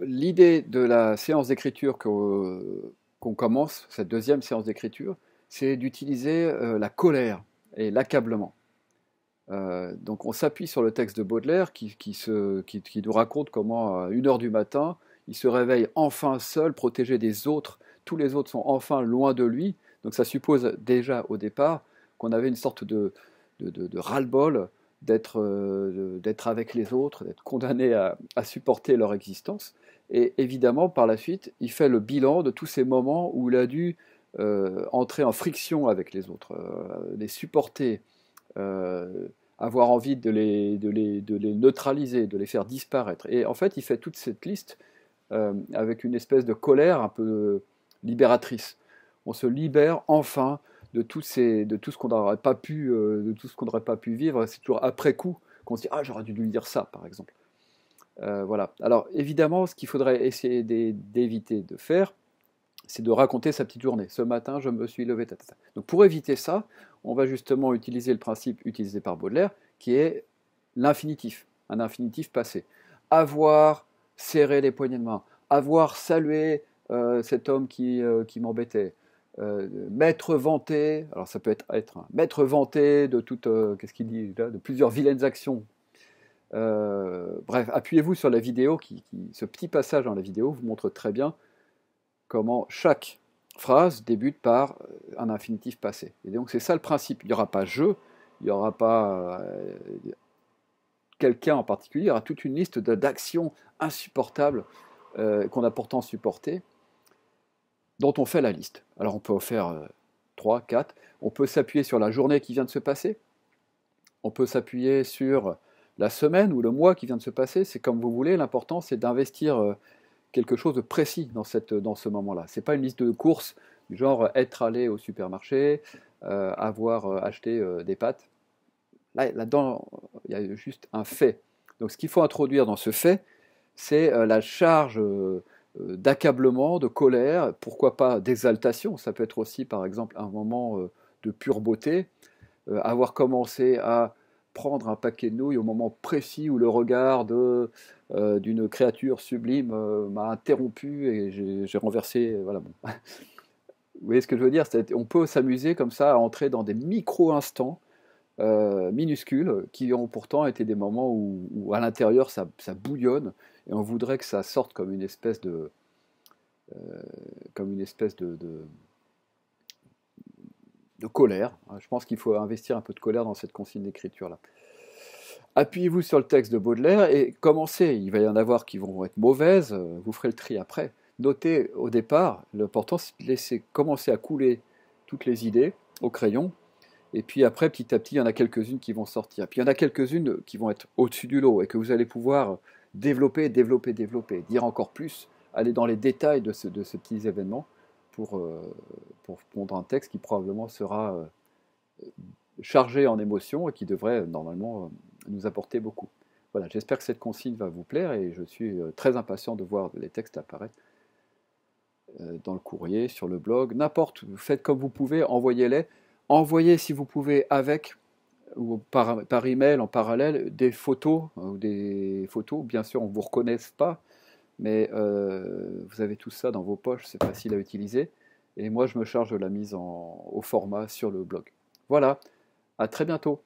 l'idée de la séance d'écriture qu'on commence, cette deuxième séance d'écriture, c'est d'utiliser euh, la colère et l'accablement. Euh, donc on s'appuie sur le texte de Baudelaire qui, nous raconte comment à une heure du matin, il se réveille enfin seul, protégé des autres, tous les autres sont enfin loin de lui, donc ça suppose déjà au départ qu'on avait une sorte de, de, de ras-le-bol d'être euh, d'être avec les autres, d'être condamné à, à, supporter leur existence. Et évidemment, par la suite, il fait le bilan de tous ces moments où il a dû euh, entrer en friction avec les autres, euh, les supporter, avoir envie de les, de, les, de les, neutraliser, de les faire disparaître. Et en fait, il fait toute cette liste avec une espèce de colère un peu libératrice. On se libère enfin de, tout ces, de tout ce qu'on n'aurait pas pu, euh, de tout ce qu'on n'aurait pas pu vivre. C'est toujours après coup qu'on se dit ah j'aurais dû lui dire ça par exemple. Euh, voilà. Alors évidemment, ce qu'il faudrait essayer d'éviter de faire, c'est de raconter sa petite journée. Ce matin, je me suis levé. Donc pour éviter ça, on va justement utiliser le principe utilisé par Baudelaire, qui est l'infinitif, un infinitif passé. Avoir serré les poignées de main, avoir salué euh, cet homme qui, qui m'embêtait, euh, maître vanté, alors ça peut être, être maître vanté de toute, euh, qu'est-ce qu'il dit là, de plusieurs vilaines actions. Euh, bref, appuyez-vous sur la vidéo, qui, ce petit passage dans la vidéo vous montre très bien comment chaque phrase débute par un infinitif passé. Et donc c'est ça le principe. Il n'y aura pas je, il n'y aura pas quelqu'un en particulier, il y aura toute une liste d'actions insupportables qu'on a pourtant supportées dont on fait la liste. Alors on peut en faire 3, euh, 4, on peut s'appuyer sur la journée qui vient de se passer, on peut s'appuyer sur la semaine ou le mois qui vient de se passer, c'est comme vous voulez, l'important c'est d'investir euh, quelque chose de précis dans, ce moment-là. Ce n'est pas une liste de courses du genre euh, être allé au supermarché, avoir acheté des pâtes. Là, là-dedans, il y a juste un fait. Donc ce qu'il faut introduire dans ce fait, c'est la charge euh, d'accablement, de colère, pourquoi pas d'exaltation. Ça peut être aussi, par exemple, un moment euh, de pure beauté. Euh, avoir commencé à prendre un paquet de nouilles au moment précis où le regard d'une créature sublime m'a interrompu et j'ai renversé. Voilà, Vous voyez ce que je veux dire On peut s'amuser comme ça à entrer dans des micro-instants euh, minuscules qui ont pourtant été des moments où, à l'intérieur ça, bouillonne et on voudrait que ça sorte comme une espèce de euh, comme une espèce de, de, colère. Je pense qu'il faut investir un peu de colère dans cette consigne d'écriture là. Appuyez-vous sur le texte de Baudelaire et commencez. Il va y en avoir qui vont être mauvaises, euh, vous ferez le tri après. Notez au départ, l'important c'est de commencer à couler toutes les idées au crayon et puis après, petit à petit, il y en a quelques-unes qui vont sortir. Puis il y en a quelques-unes qui vont être au-dessus du lot et que vous allez pouvoir développer, développer, développer, dire encore plus, aller dans les détails de, ce, de ces petits événements pour, euh, pour pondre un texte qui probablement sera euh, chargé en émotions et qui devrait euh, normalement nous apporter beaucoup. Voilà, j'espère que cette consigne va vous plaire et je suis très impatient de voir les textes apparaître dans le courrier, sur le blog, n'importe, faites comme vous pouvez, envoyez-les. Envoyez, si vous pouvez, avec ou par, email en parallèle, des photos, euh, ou des photos, bien sûr, on ne vous reconnaît pas, mais euh, vous avez tout ça dans vos poches, c'est facile à utiliser. Et moi, je me charge de la mise au format sur le blog. Voilà, à très bientôt.